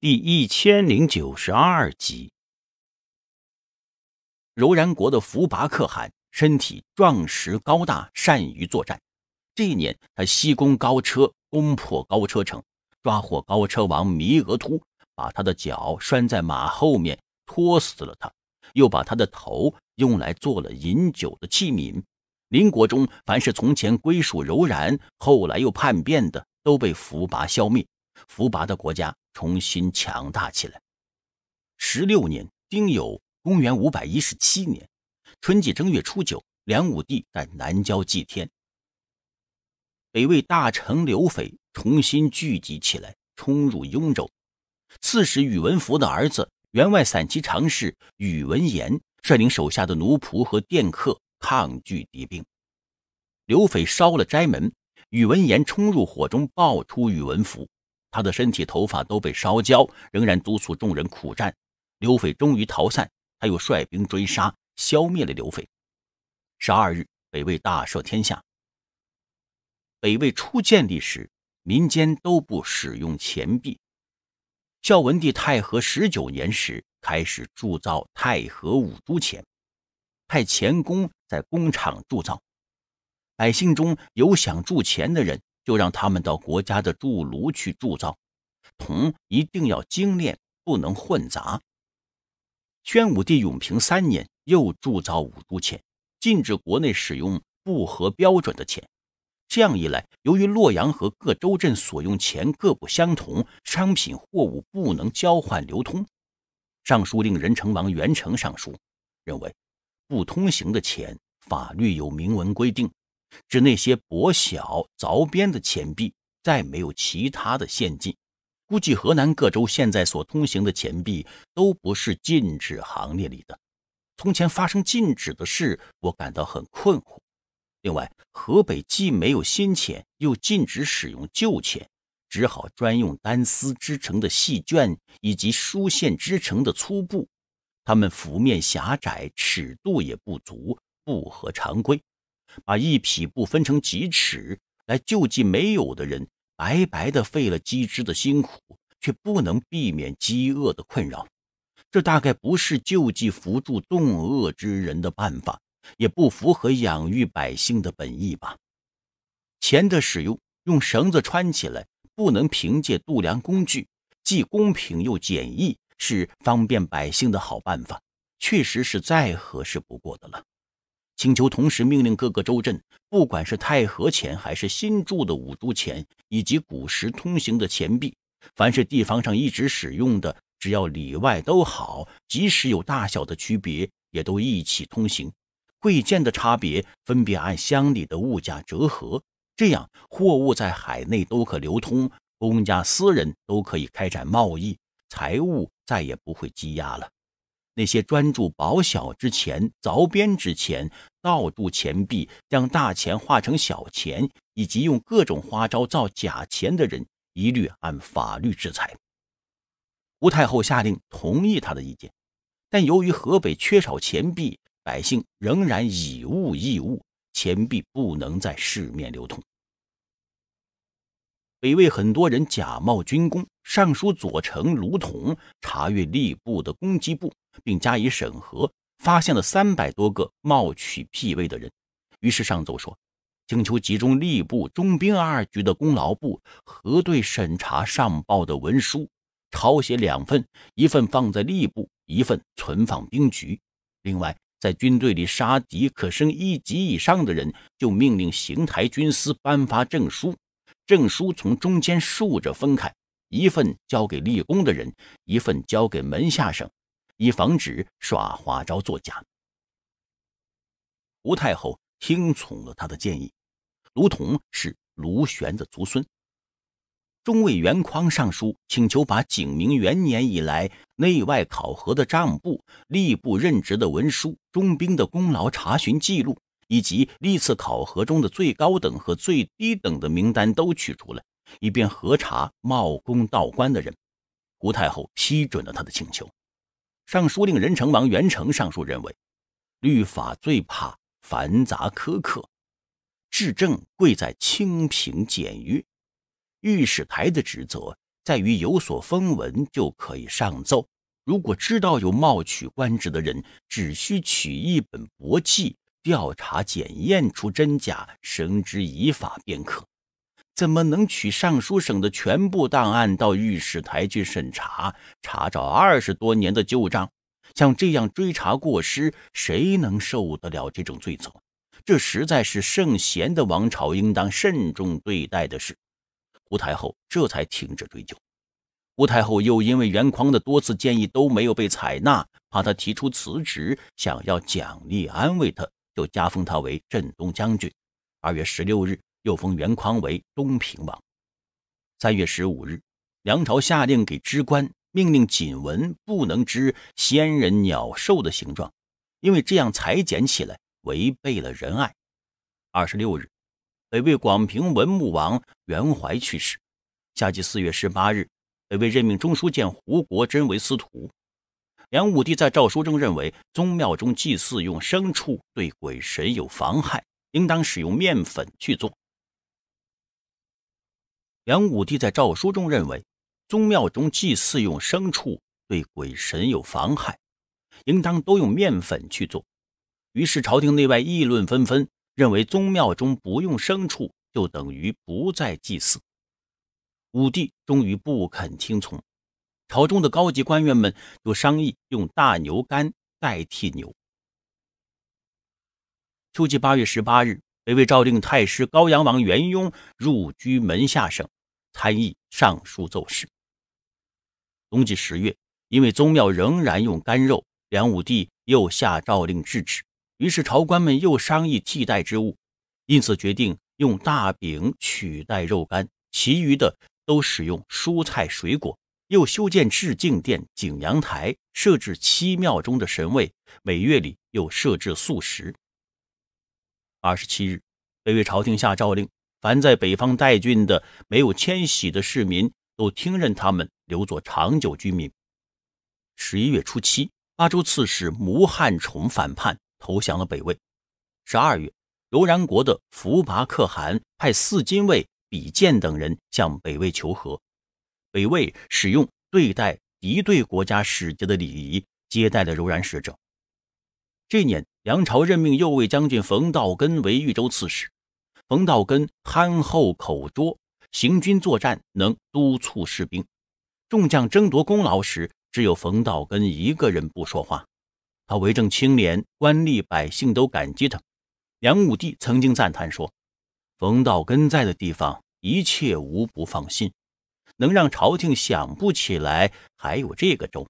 第一千零九十二集。柔然国的福拔可汗身体壮实高大，善于作战。这一年，他西攻高车，攻破高车城，抓获高车王弥额突，把他的脚拴在马后面拖死了他，又把他的头用来做了饮酒的器皿。邻国中凡是从前归属柔然，后来又叛变的，都被福拔消灭。扶拔的国家重新强大起来。十六年丁酉，公元五百一十七年，春季正月初九，梁武帝在南郊祭天。北魏大臣刘斐重新聚集起来，冲入雍州。刺史宇文福的儿子员外散骑常侍宇文言率领手下的奴仆和佃客抗拒敌兵。刘斐烧了斋门，宇文言冲入火中，抱出宇文福。他的身体、头发都被烧焦，仍然督促众人苦战。刘斐终于逃散，他又率兵追杀，消灭了刘斐。十二日，北魏大赦天下。北魏初建立时，民间都不使用钱币。孝文帝太和十九年时，开始铸造太和五铢钱，派钱工在工厂铸造。百姓中有想铸钱的人。就让他们到国家的铸炉去铸造，铜一定要精炼，不能混杂。宣武帝永平三年，又铸造五铢钱，禁止国内使用不合标准的钱。这样一来，由于洛阳和各州镇所用钱各不相同，商品货物不能交换流通。尚书令任城王元成上书，认为不通行的钱，法律有明文规定。指那些薄小凿边的钱币，再没有其他的现进。估计河南各州现在所通行的钱币都不是禁止行列里的。从前发生禁止的事，我感到很困惑。另外，河北既没有新钱，又禁止使用旧钱，只好专用单丝织成的细绢以及书线织成的粗布。它们幅面狭窄，尺度也不足，不合常规。把一匹布分成几尺来救济没有的人，白白的费了机机的辛苦，却不能避免饥饿的困扰。这大概不是救济扶助冻饿之人的办法，也不符合养育百姓的本意吧？钱的使用，用绳子穿起来，不能凭借度量工具，既公平又简易，是方便百姓的好办法，确实是再合适不过的了。请求同时命令各个州镇，不管是太和钱，还是新铸的五铢钱，以及古时通行的钱币，凡是地方上一直使用的，只要里外都好，即使有大小的区别，也都一起通行。贵贱的差别，分别按乡里的物价折合，这样货物在海内都可流通，公家私人都可以开展贸易，财物再也不会积压了。那些专注保小之钱、凿边之钱、倒铸钱币、将大钱化成小钱，以及用各种花招造假钱的人，一律按法律制裁。吴太后下令同意他的意见，但由于河北缺少钱币，百姓仍然以物易物，钱币不能在市面流通。北魏很多人假冒军功，上书左丞卢仝查阅吏部的公击部，并加以审核，发现了三百多个冒取辟位的人，于是上奏说，请求集中吏部、中兵二局的功劳簿核对审查上报的文书，抄写两份，一份放在吏部，一份存放兵局。另外，在军队里杀敌可升一级以上的人，就命令邢台军司颁发证书，证书从中间竖着分开，一份交给立功的人，一份交给门下省。以防止耍花招作假，吴太后听从了他的建议。卢仝是卢玄的族孙。中尉袁匡上书请求把景明元年以来内外考核的账簿、吏部任职的文书、中兵的功劳查询记录，以及历次考核中的最高等和最低等的名单都取出来，以便核查冒功道官的人。胡太后批准了他的请求。尚书令任城王元成上书认为，律法最怕繁杂苛刻，治政贵在清平简约。御史台的职责在于有所风闻就可以上奏，如果知道有冒取官职的人，只需取一本薄记，调查检验出真假，绳之以法便可。怎么能取尚书省的全部档案到御史台去审查、查找二十多年的旧账？像这样追查过失，谁能受得了这种罪责？这实在是圣贤的王朝应当慎重对待的事。胡太后这才停止追究。胡太后又因为袁匡的多次建议都没有被采纳，怕他提出辞职，想要奖励安慰他，就加封他为镇东将军。二月十六日。又封袁匡为东平王。三月十五日，梁朝下令给知官，命令锦文不能织仙人、鸟兽的形状，因为这样裁剪起来违背了仁爱。二十六日，北魏广平文穆王元怀去世。夏季四月十八日，北魏任命中书监胡国珍为司徒。梁武帝在诏书中认为，宗庙中祭祀用牲畜对鬼神有妨害，应当使用面粉去做。梁武帝在诏书中认为，宗庙中祭祀用牲畜对鬼神有妨害，应当都用面粉去做。于是朝廷内外议论纷纷，认为宗庙中不用牲畜就等于不再祭祀。武帝终于不肯听从，朝中的高级官员们就商议用大牛肝代替牛。秋季八月十八日，北魏诏令太师高阳王元雍入居门下省。参议上书奏事。冬季十月，因为宗庙仍然用干肉，梁武帝又下诏令制止，于是朝官们又商议替代之物，因此决定用大饼取代肉干，其余的都使用蔬菜水果。又修建致敬殿、景阳台，设置七庙中的神位，每月里又设置素食。二十七日，北魏朝廷下诏令。凡在北方代郡的没有迁徙的市民，都听任他们留作长久居民。十一月初七，巴州刺史吴汉崇反叛，投降了北魏。十二月，柔然国的福拔可汗派四金卫比建等人向北魏求和，北魏使用对待敌对国家使节的礼仪接待了柔然使者。这年，梁朝任命右卫将军冯道根为豫州刺史。冯道根憨厚口拙，行军作战能督促士兵。众将争夺功劳时，只有冯道根一个人不说话。他为政清廉，官吏百姓都感激他。梁武帝曾经赞叹说：“冯道根在的地方，一切无不放心，能让朝廷想不起来还有这个州。”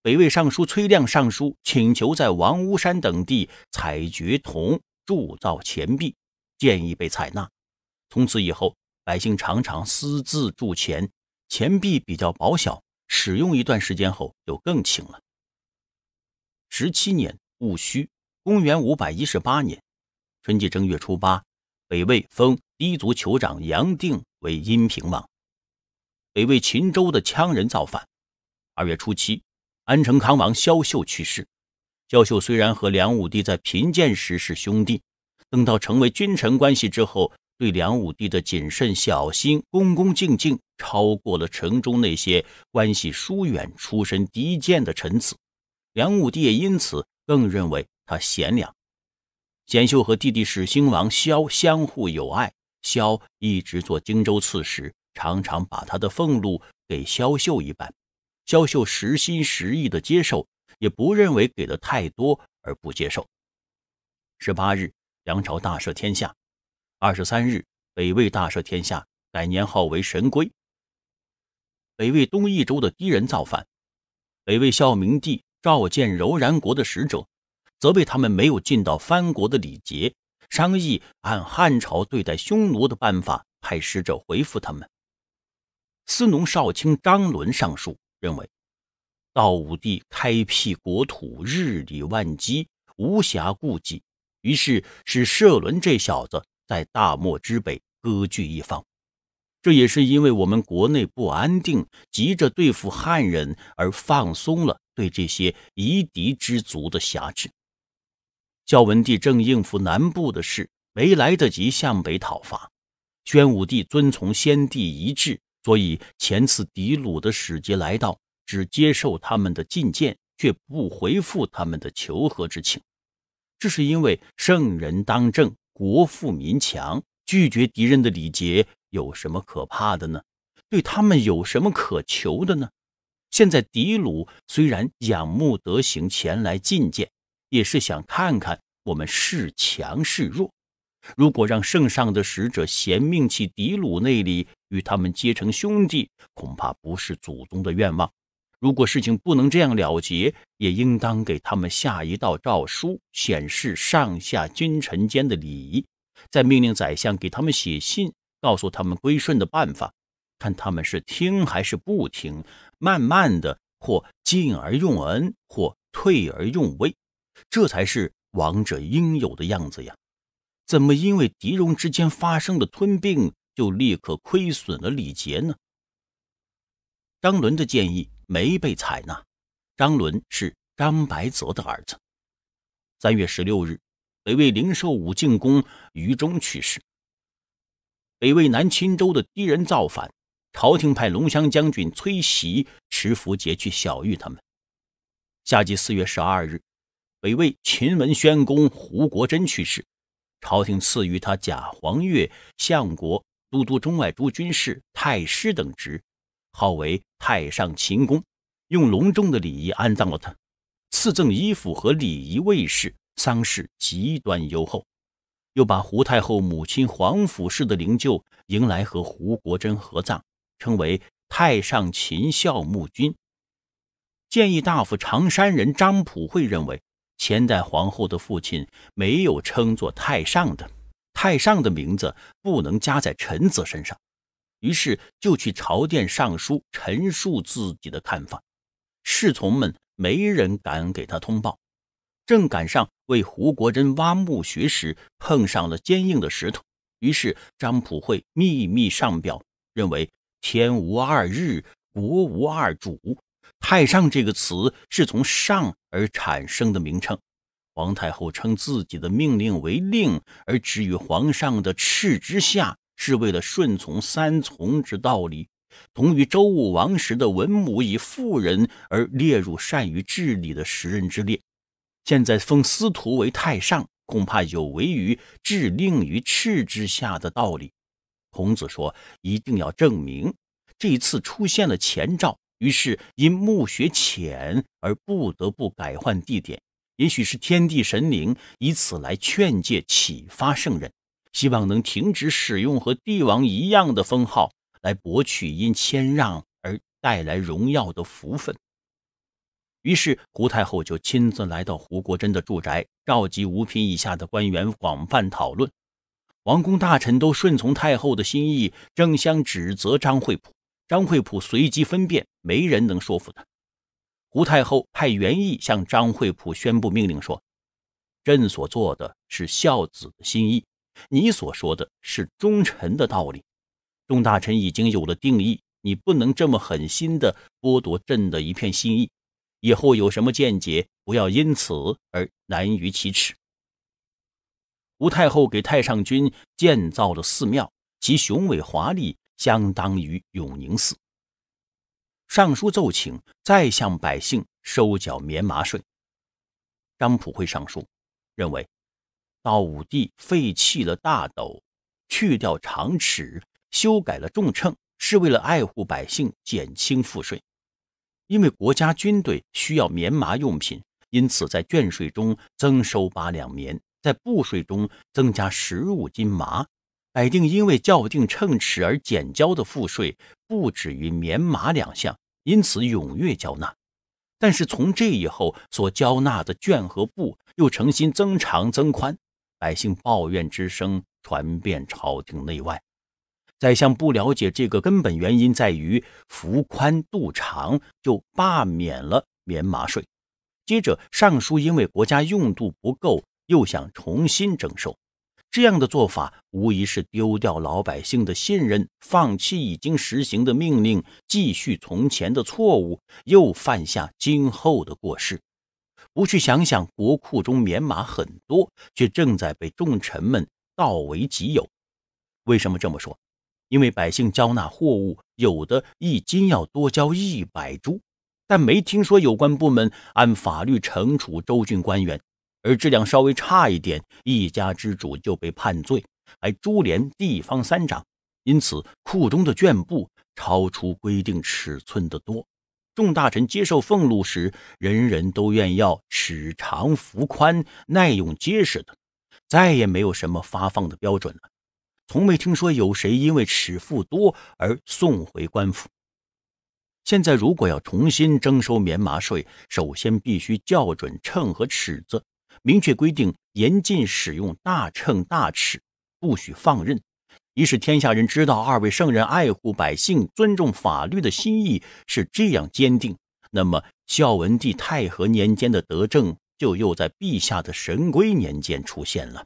北魏尚书崔亮上书请求在王屋山等地采掘铜。铸造钱币，建议被采纳。从此以后，百姓常常私自铸钱，钱币比较薄小，使用一段时间后就更轻了。十七年戊戌，公元五百一十八年，春季正月初八，北魏封氐族酋长杨定为阴平王。北魏秦州的羌人造反。二月初七，安成康王萧秀去世。萧秀虽然和梁武帝在贫贱时是兄弟，等到成为君臣关系之后，对梁武帝的谨慎小心、恭恭敬敬，超过了城中那些关系疏远、出身低贱的臣子。梁武帝也因此更认为他贤良。贤秀和弟弟始兴王萧相互友爱，萧一直做荆州刺史，常常把他的俸禄给萧秀一半，萧秀实心实意地接受。也不认为给的太多而不接受。十八日，梁朝大赦天下；二十三日，北魏大赦天下，改年号为神龟。北魏东益州的敌人造反，北魏孝明帝召见柔然国的使者，责备他们没有尽到藩国的礼节，商议按汉朝对待匈奴的办法，派使者回复他们。司农少卿张伦上书，认为。道武帝开辟国土，日理万机，无暇顾及，于是使涉伦这小子在大漠之北割据一方。这也是因为我们国内不安定，急着对付汉人，而放松了对这些夷狄之族的辖制。孝文帝正应付南部的事，没来得及向北讨伐。宣武帝遵从先帝遗志，所以前次狄鲁的使节来到。只接受他们的觐见，却不回复他们的求和之请，这是因为圣人当政，国富民强，拒绝敌人的礼节有什么可怕的呢？对他们有什么可求的呢？现在狄鲁虽然仰慕德行前来觐见，也是想看看我们是强是弱。如果让圣上的使者贤命去狄鲁那里与他们结成兄弟，恐怕不是祖宗的愿望。如果事情不能这样了结，也应当给他们下一道诏书，显示上下君臣间的礼仪；再命令宰相给他们写信，告诉他们归顺的办法，看他们是听还是不听，慢慢的或进而用恩，或退而用威，这才是王者应有的样子呀！怎么因为敌戎之间发生的吞并，就立刻亏损了礼节呢？张伦的建议。没被采纳。张伦是张白泽的儿子。三月十六日，北魏灵寿武进公于中去世。北魏南秦州的敌人造反，朝廷派龙骧将军崔袭持符节去小玉他们。夏季四月十二日，北魏秦文宣公胡国桢去世，朝廷赐予他假黄钺、相国、都督中外诸军事、太师等职。号为太上秦公，用隆重的礼仪安葬了他，赐赠衣服和礼仪卫士，丧事极端优厚，又把胡太后母亲皇甫氏的灵柩迎来和胡国珍合葬，称为太上秦孝穆君。建议大夫常山人张普惠认为，前代皇后的父亲没有称作太上的，太上的名字不能加在臣子身上。于是就去朝殿上书陈述自己的看法，侍从们没人敢给他通报。正赶上为胡国珍挖墓穴时碰上了坚硬的石头，于是张普惠秘密上表，认为天无二日，国无二主。太上这个词是从上而产生的名称，皇太后称自己的命令为令，而止于皇上的敕之下。是为了顺从三从之道理，同于周武王时的文母以妇人而列入善于治理的十人之列。现在封司徒为太上，恐怕有违于治令于赤之下的道理。孔子说：“一定要证明，这一次出现了前兆，于是因墓穴浅而不得不改换地点。也许是天地神灵以此来劝诫启发圣人。”希望能停止使用和帝王一样的封号来博取因谦让而带来荣耀的福分。于是，胡太后就亲自来到胡国珍的住宅，召集五品以下的官员广泛讨论。王公大臣都顺从太后的心意，争相指责张惠普。张惠普随即分辨，没人能说服他。胡太后派袁毅向张惠普宣布命令说：“朕所做的是孝子的心意。”你所说的是忠臣的道理，众大臣已经有了定义，你不能这么狠心地剥夺朕的一片心意。以后有什么见解，不要因此而难于启齿。吴太后给太上君建造了寺庙，其雄伟华丽相当于永宁寺。上书奏请再向百姓收缴棉麻税。张普会上书，认为。到武帝废弃了大斗，去掉长尺，修改了重秤，是为了爱护百姓，减轻赋税。因为国家军队需要棉麻用品，因此在绢税中增收八两棉，在布税中增加十五斤麻。百定因为校定秤尺而减交的赋税不止于棉麻两项，因此踊跃缴纳。但是从这以后，所交纳的绢和布又诚心增长、增宽。百姓抱怨之声传遍朝廷内外，宰相不了解这个根本原因，在于幅宽度长，就罢免了棉麻税。接着上书，因为国家用度不够，又想重新征收。这样的做法无疑是丢掉老百姓的信任，放弃已经实行的命令，继续从前的错误，又犯下今后的过失。不去想想，国库中棉麻很多，却正在被众臣们盗为己有。为什么这么说？因为百姓交纳货物，有的一斤要多交一百铢，但没听说有关部门按法律惩处州郡官员，而质量稍微差一点，一家之主就被判罪，还株连地方三长。因此，库中的绢布超出规定尺寸的多。众大臣接受俸禄时，人人都愿要尺长幅宽、耐用结实的，再也没有什么发放的标准了。从没听说有谁因为尺幅多而送回官府。现在如果要重新征收棉麻税，首先必须校准秤和尺子，明确规定，严禁使用大秤大尺，不许放任。以使天下人知道二位圣人爱护百姓、尊重法律的心意是这样坚定，那么孝文帝太和年间的德政就又在陛下的神龟年间出现了。